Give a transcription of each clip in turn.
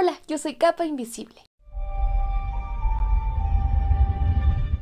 Hola, yo soy Capa Invisible.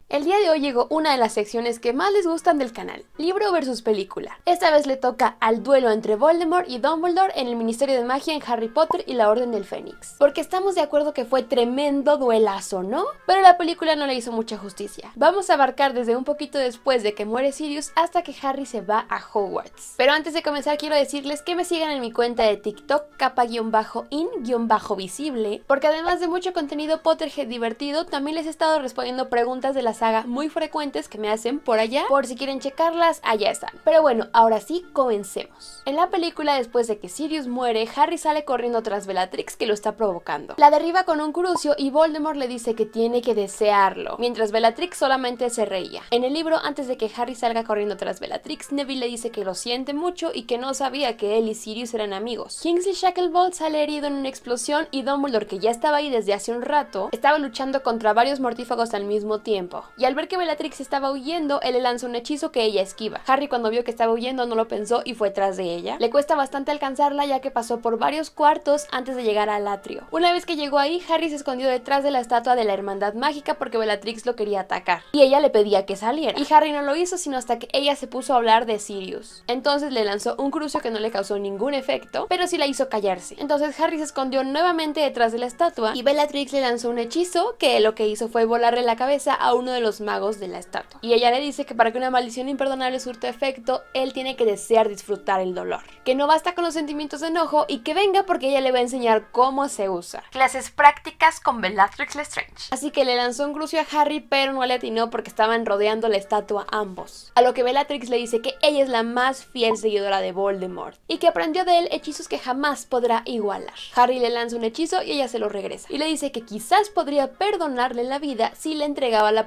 El día de hoy llegó una de las secciones que más les gustan del canal, libro versus película. Esta vez le toca al duelo entre Voldemort y Dumbledore en el Ministerio de Magia en Harry Potter y la Orden del Fénix. Porque estamos de acuerdo que fue tremendo duelazo, ¿no? Pero la película no le hizo mucha justicia. Vamos a abarcar desde un poquito después de que muere Sirius hasta que Harry se va a Hogwarts. Pero antes de comenzar quiero decirles que me sigan en mi cuenta de TikTok capa-in-visible porque además de mucho contenido Potterhead divertido, también les he estado respondiendo preguntas de las saga muy frecuentes que me hacen por allá. Por si quieren checarlas, allá están. Pero bueno, ahora sí, comencemos. En la película, después de que Sirius muere, Harry sale corriendo tras Bellatrix que lo está provocando. La derriba con un crucio y Voldemort le dice que tiene que desearlo, mientras Bellatrix solamente se reía. En el libro, antes de que Harry salga corriendo tras Bellatrix, Neville le dice que lo siente mucho y que no sabía que él y Sirius eran amigos. Kingsley Shacklebolt sale herido en una explosión y Dumbledore, que ya estaba ahí desde hace un rato, estaba luchando contra varios mortífagos al mismo tiempo. Y al ver que Bellatrix estaba huyendo, él le lanzó un hechizo que ella esquiva. Harry cuando vio que estaba huyendo no lo pensó y fue tras de ella. Le cuesta bastante alcanzarla ya que pasó por varios cuartos antes de llegar al atrio. Una vez que llegó ahí, Harry se escondió detrás de la estatua de la Hermandad Mágica porque Bellatrix lo quería atacar. Y ella le pedía que saliera. Y Harry no lo hizo sino hasta que ella se puso a hablar de Sirius. Entonces le lanzó un crucio que no le causó ningún efecto, pero sí la hizo callarse. Entonces Harry se escondió nuevamente detrás de la estatua y Bellatrix le lanzó un hechizo que lo que hizo fue volarle la cabeza a uno de de los magos de la estatua. Y ella le dice que para que una maldición imperdonable surta efecto, él tiene que desear disfrutar el dolor. Que no basta con los sentimientos de enojo y que venga porque ella le va a enseñar cómo se usa. Clases prácticas con Bellatrix Lestrange. Así que le lanzó un crucio a Harry, pero no le atinó porque estaban rodeando la estatua ambos. A lo que Bellatrix le dice que ella es la más fiel seguidora de Voldemort y que aprendió de él hechizos que jamás podrá igualar. Harry le lanza un hechizo y ella se lo regresa. Y le dice que quizás podría perdonarle la vida si le entregaba la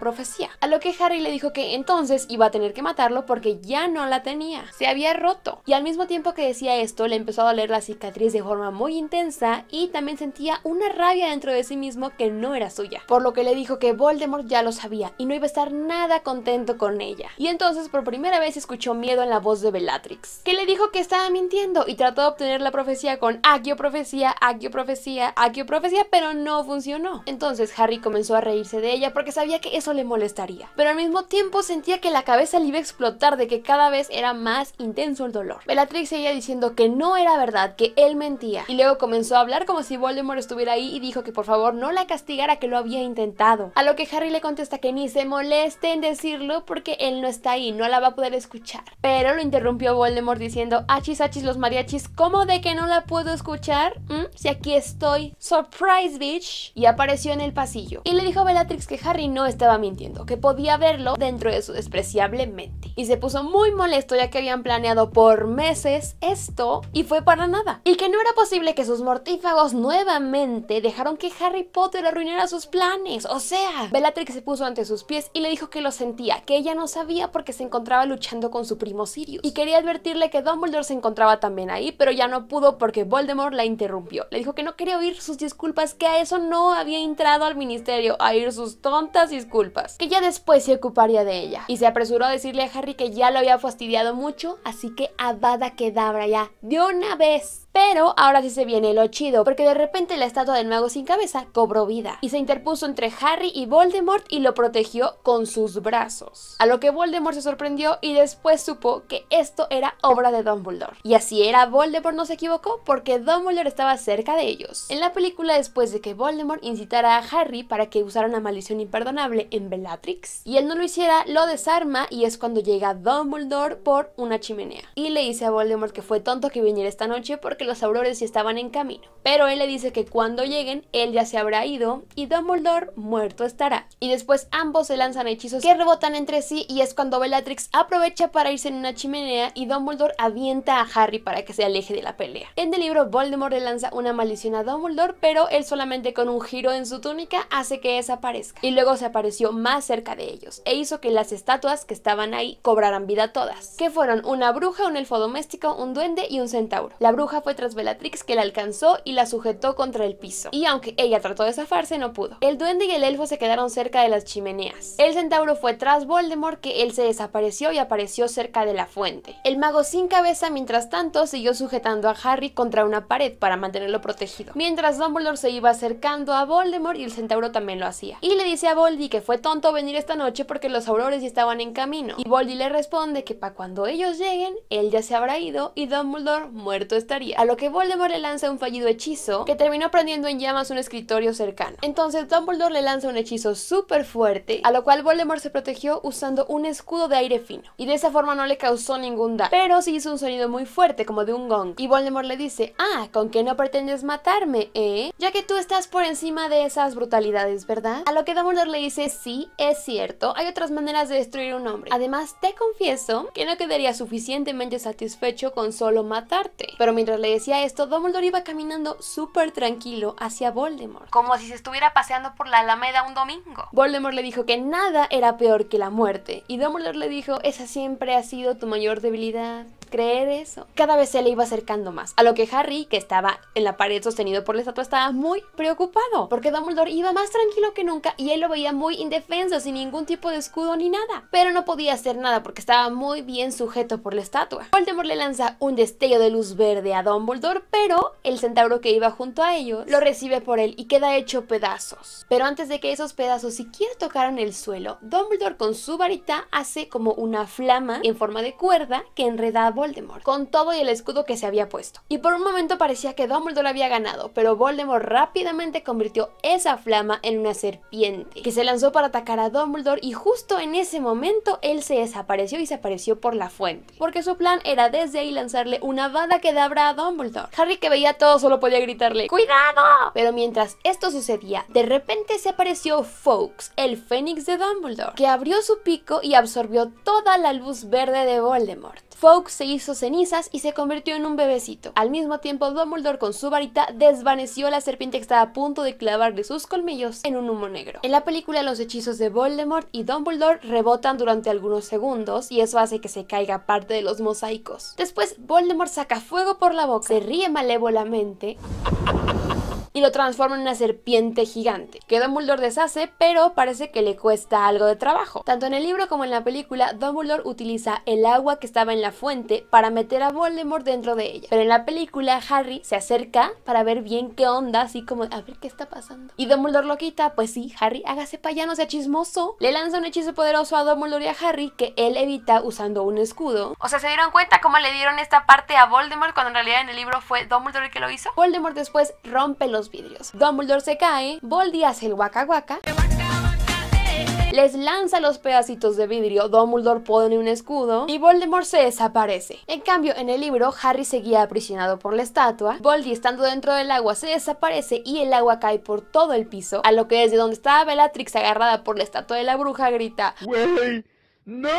a lo que Harry le dijo que entonces iba a tener que matarlo porque ya no la tenía, se había roto. Y al mismo tiempo que decía esto, le empezó a doler la cicatriz de forma muy intensa y también sentía una rabia dentro de sí mismo que no era suya, por lo que le dijo que Voldemort ya lo sabía y no iba a estar nada contento con ella. Y entonces por primera vez escuchó miedo en la voz de Bellatrix, que le dijo que estaba mintiendo y trató de obtener la profecía con Profecía, Profecía, Profecía, pero no funcionó. Entonces Harry comenzó a reírse de ella porque sabía que eso le molestaría. Pero al mismo tiempo sentía que la cabeza le iba a explotar de que cada vez era más intenso el dolor. Bellatrix seguía diciendo que no era verdad, que él mentía. Y luego comenzó a hablar como si Voldemort estuviera ahí y dijo que por favor no la castigara que lo había intentado. A lo que Harry le contesta que ni se moleste en decirlo porque él no está ahí, no la va a poder escuchar. Pero lo interrumpió Voldemort diciendo, achis, achis, los mariachis, ¿cómo de que no la puedo escuchar? ¿Mm? Si aquí estoy, surprise bitch. Y apareció en el pasillo. Y le dijo a Bellatrix que Harry no estaba mintiendo que podía verlo dentro de su despreciable mente. Y se puso muy molesto ya que habían planeado por meses esto y fue para nada. Y que no era posible que sus mortífagos nuevamente dejaron que Harry Potter arruinara sus planes. O sea, Bellatrix se puso ante sus pies y le dijo que lo sentía, que ella no sabía porque se encontraba luchando con su primo Sirius. Y quería advertirle que Dumbledore se encontraba también ahí, pero ya no pudo porque Voldemort la interrumpió. Le dijo que no quería oír sus disculpas, que a eso no había entrado al ministerio, a oír sus tontas disculpas que ya después se ocuparía de ella. Y se apresuró a decirle a Harry que ya lo había fastidiado mucho, así que Avada quedaba ya, de una vez. Pero ahora sí se viene lo chido, porque de repente la estatua del mago sin cabeza cobró vida y se interpuso entre Harry y Voldemort y lo protegió con sus brazos. A lo que Voldemort se sorprendió y después supo que esto era obra de Dumbledore. Y así era, Voldemort no se equivocó porque Dumbledore estaba cerca de ellos. En la película, después de que Voldemort incitara a Harry para que usara una maldición imperdonable en Bellatrix y él no lo hiciera, lo desarma y es cuando llega Dumbledore por una chimenea. Y le dice a Voldemort que fue tonto que viniera esta noche porque que los aurores ya estaban en camino. Pero él le dice que cuando lleguen, él ya se habrá ido y Dumbledore muerto estará. Y después ambos se lanzan hechizos que rebotan entre sí y es cuando Bellatrix aprovecha para irse en una chimenea y Dumbledore avienta a Harry para que se aleje de la pelea. En el libro, Voldemort le lanza una maldición a Dumbledore, pero él solamente con un giro en su túnica hace que desaparezca. Y luego se apareció más cerca de ellos e hizo que las estatuas que estaban ahí cobraran vida todas, que fueron una bruja, un elfo doméstico, un duende y un centauro. La bruja fue tras Bellatrix que la alcanzó y la sujetó contra el piso. Y aunque ella trató de zafarse, no pudo. El duende y el elfo se quedaron cerca de las chimeneas. El centauro fue tras Voldemort que él se desapareció y apareció cerca de la fuente. El mago sin cabeza, mientras tanto, siguió sujetando a Harry contra una pared para mantenerlo protegido. Mientras Dumbledore se iba acercando a Voldemort y el centauro también lo hacía. Y le dice a Voldy que fue tonto venir esta noche porque los aurores ya estaban en camino. Y Voldy le responde que para cuando ellos lleguen, él ya se habrá ido y Dumbledore muerto estaría a lo que Voldemort le lanza un fallido hechizo que terminó prendiendo en llamas un escritorio cercano. Entonces Dumbledore le lanza un hechizo súper fuerte, a lo cual Voldemort se protegió usando un escudo de aire fino, y de esa forma no le causó ningún daño, pero sí hizo un sonido muy fuerte, como de un gong, y Voldemort le dice, ah, ¿con qué no pretendes matarme, eh? Ya que tú estás por encima de esas brutalidades, ¿verdad? A lo que Dumbledore le dice, sí, es cierto, hay otras maneras de destruir un hombre. Además, te confieso que no quedaría suficientemente satisfecho con solo matarte, pero mientras le decía esto, Dumbledore iba caminando súper tranquilo hacia Voldemort. Como si se estuviera paseando por la Alameda un domingo. Voldemort le dijo que nada era peor que la muerte. Y Dumbledore le dijo, esa siempre ha sido tu mayor debilidad creer eso? Cada vez se le iba acercando más, a lo que Harry, que estaba en la pared sostenido por la estatua, estaba muy preocupado, porque Dumbledore iba más tranquilo que nunca y él lo veía muy indefenso, sin ningún tipo de escudo ni nada, pero no podía hacer nada porque estaba muy bien sujeto por la estatua. Voldemort le lanza un destello de luz verde a Dumbledore, pero el centauro que iba junto a ellos lo recibe por él y queda hecho pedazos. Pero antes de que esos pedazos siquiera tocaran el suelo, Dumbledore con su varita hace como una flama en forma de cuerda que enredaba Voldemort, con todo y el escudo que se había puesto. Y por un momento parecía que Dumbledore había ganado, pero Voldemort rápidamente convirtió esa flama en una serpiente, que se lanzó para atacar a Dumbledore y justo en ese momento él se desapareció y se apareció por la fuente, porque su plan era desde ahí lanzarle una bada que dabra a Dumbledore. Harry que veía todo solo podía gritarle ¡Cuidado! Pero mientras esto sucedía, de repente se apareció Fawkes, el fénix de Dumbledore, que abrió su pico y absorbió toda la luz verde de Voldemort. Fox se hizo cenizas y se convirtió en un bebecito. Al mismo tiempo, Dumbledore con su varita desvaneció la serpiente que estaba a punto de clavarle sus colmillos en un humo negro. En la película, los hechizos de Voldemort y Dumbledore rebotan durante algunos segundos y eso hace que se caiga parte de los mosaicos. Después, Voldemort saca fuego por la boca, se ríe malévolamente lo transforma en una serpiente gigante, que Dumbledore deshace, pero parece que le cuesta algo de trabajo. Tanto en el libro como en la película, Dumbledore utiliza el agua que estaba en la fuente para meter a Voldemort dentro de ella. Pero en la película, Harry se acerca para ver bien qué onda, así como a ver qué está pasando. Y Dumbledore lo quita, pues sí, Harry, hágase para allá, no sea chismoso. Le lanza un hechizo poderoso a Dumbledore y a Harry que él evita usando un escudo. O sea, ¿se dieron cuenta cómo le dieron esta parte a Voldemort cuando en realidad en el libro fue Dumbledore el que lo hizo? Voldemort después rompe los vidrios. Dumbledore se cae, Voldy hace el waka waka. Les lanza los pedacitos de vidrio, Dumbledore pone un escudo y Voldemort se desaparece. En cambio, en el libro, Harry seguía aprisionado por la estatua, Voldy estando dentro del agua se desaparece y el agua cae por todo el piso, a lo que desde donde estaba Bellatrix agarrada por la estatua de la bruja grita ¡Wey! ¡No!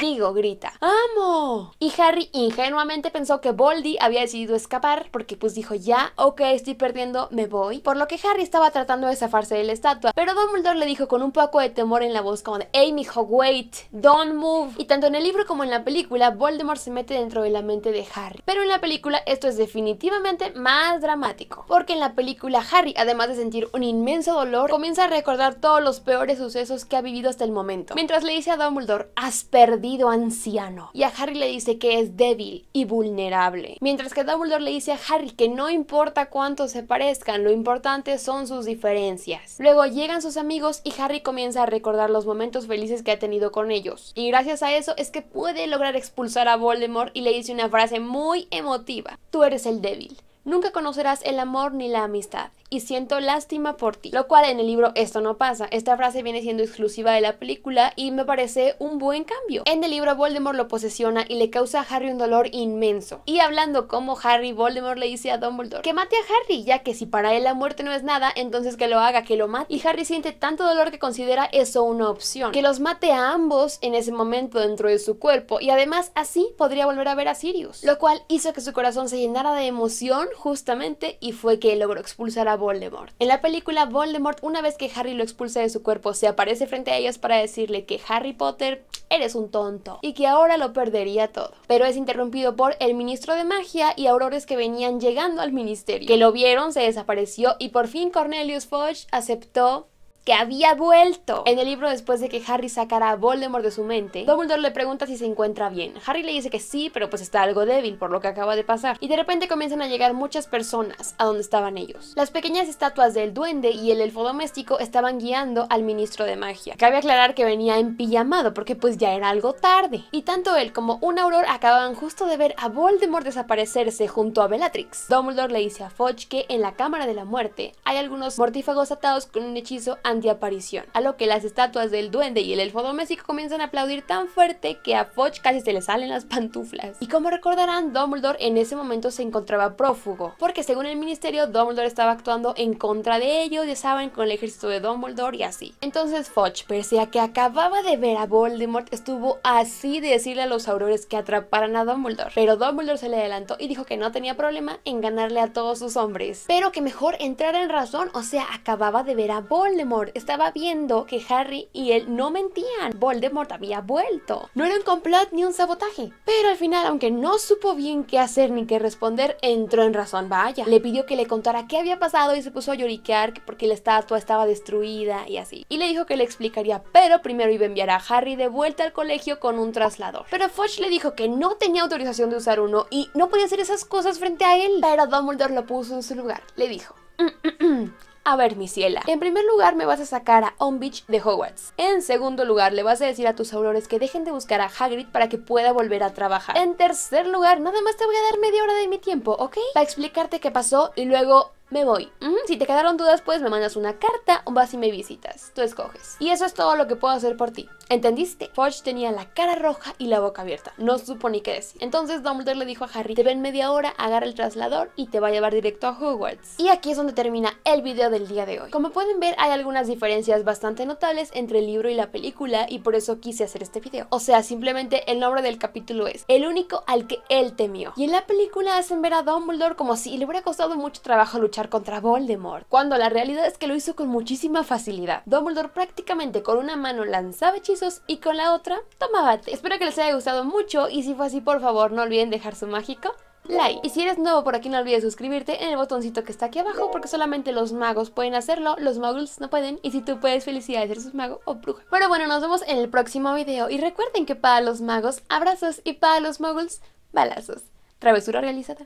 Digo, grita, ¡amo! Y Harry ingenuamente pensó que Voldy había decidido escapar porque pues dijo, ya, ok, estoy perdiendo, me voy. Por lo que Harry estaba tratando de zafarse de la estatua, pero Dumbledore le dijo con un poco de temor en la voz como de, hey wait, don't move. Y tanto en el libro como en la película, Voldemort se mete dentro de la mente de Harry. Pero en la película esto es definitivamente más dramático, porque en la película Harry, además de sentir un inmenso dolor, comienza a recordar todos los peores sucesos que ha vivido hasta el momento. Mientras le dice a Dumbledore, has perdido anciano. Y a Harry le dice que es débil y vulnerable. Mientras que Dumbledore le dice a Harry que no importa cuánto se parezcan, lo importante son sus diferencias. Luego llegan sus amigos y Harry comienza a recordar los momentos felices que ha tenido con ellos. Y gracias a eso es que puede lograr expulsar a Voldemort y le dice una frase muy emotiva. Tú eres el débil nunca conocerás el amor ni la amistad, y siento lástima por ti. Lo cual en el libro esto no pasa. Esta frase viene siendo exclusiva de la película y me parece un buen cambio. En el libro Voldemort lo posesiona y le causa a Harry un dolor inmenso. Y hablando como Harry, Voldemort le dice a Dumbledore que mate a Harry, ya que si para él la muerte no es nada, entonces que lo haga, que lo mate. Y Harry siente tanto dolor que considera eso una opción. Que los mate a ambos en ese momento dentro de su cuerpo y además así podría volver a ver a Sirius. Lo cual hizo que su corazón se llenara de emoción justamente y fue que logró expulsar a Voldemort. En la película Voldemort una vez que Harry lo expulsa de su cuerpo se aparece frente a ellos para decirle que Harry Potter eres un tonto y que ahora lo perdería todo. Pero es interrumpido por el ministro de magia y aurores que venían llegando al ministerio, que lo vieron, se desapareció y por fin Cornelius Fudge aceptó que había vuelto. En el libro, después de que Harry sacara a Voldemort de su mente, Dumbledore le pregunta si se encuentra bien. Harry le dice que sí, pero pues está algo débil por lo que acaba de pasar. Y de repente comienzan a llegar muchas personas a donde estaban ellos. Las pequeñas estatuas del duende y el elfo doméstico estaban guiando al ministro de magia. Cabe aclarar que venía en porque pues ya era algo tarde. Y tanto él como un auror acababan justo de ver a Voldemort desaparecerse junto a Bellatrix. Dumbledore le dice a Fudge que en la Cámara de la Muerte hay algunos mortífagos atados con un hechizo aparición, a lo que las estatuas del duende y el elfo doméstico comienzan a aplaudir tan fuerte que a Fudge casi se le salen las pantuflas. Y como recordarán, Dumbledore en ese momento se encontraba prófugo, porque según el ministerio, Dumbledore estaba actuando en contra de ellos, ya saben, con el ejército de Dumbledore y así. Entonces Fudge, pese a que acababa de ver a Voldemort, estuvo así de decirle a los aurores que atraparan a Dumbledore, pero Dumbledore se le adelantó y dijo que no tenía problema en ganarle a todos sus hombres, pero que mejor entrara en razón, o sea, acababa de ver a Voldemort estaba viendo que Harry y él no mentían. Voldemort había vuelto. No era un complot ni un sabotaje. Pero al final, aunque no supo bien qué hacer ni qué responder, entró en razón. Vaya, le pidió que le contara qué había pasado y se puso a lloriquear porque la estatua estaba destruida y así. Y le dijo que le explicaría, pero primero iba a enviar a Harry de vuelta al colegio con un traslador. Pero Fudge le dijo que no tenía autorización de usar uno y no podía hacer esas cosas frente a él. Pero Dumbledore lo puso en su lugar. Le dijo, A ver, mi ciela, en primer lugar me vas a sacar a Beach de Hogwarts. En segundo lugar, le vas a decir a tus aurores que dejen de buscar a Hagrid para que pueda volver a trabajar. En tercer lugar, nada más te voy a dar media hora de mi tiempo, ¿ok? Para explicarte qué pasó y luego me voy. Si te quedaron dudas, pues me mandas una carta o vas y me visitas. Tú escoges. Y eso es todo lo que puedo hacer por ti. ¿Entendiste? Forge tenía la cara roja y la boca abierta. No supo ni qué decir. Entonces Dumbledore le dijo a Harry, te ven media hora, agarra el traslador y te va a llevar directo a Hogwarts. Y aquí es donde termina el video del día de hoy. Como pueden ver, hay algunas diferencias bastante notables entre el libro y la película y por eso quise hacer este video. O sea, simplemente el nombre del capítulo es El único al que él temió. Y en la película hacen ver a Dumbledore como si le hubiera costado mucho trabajo luchar contra Voldemort, cuando la realidad es que lo hizo con muchísima facilidad. Dumbledore prácticamente con una mano lanzaba hechizos y con la otra tomaba té. Espero que les haya gustado mucho y si fue así por favor no olviden dejar su mágico like. Y si eres nuevo por aquí no olvides suscribirte en el botoncito que está aquí abajo porque solamente los magos pueden hacerlo, los muggles no pueden y si tú puedes felicidades eres un mago o bruja. Pero bueno, nos vemos en el próximo video y recuerden que para los magos abrazos y para los muggles balazos. Travesura realizada.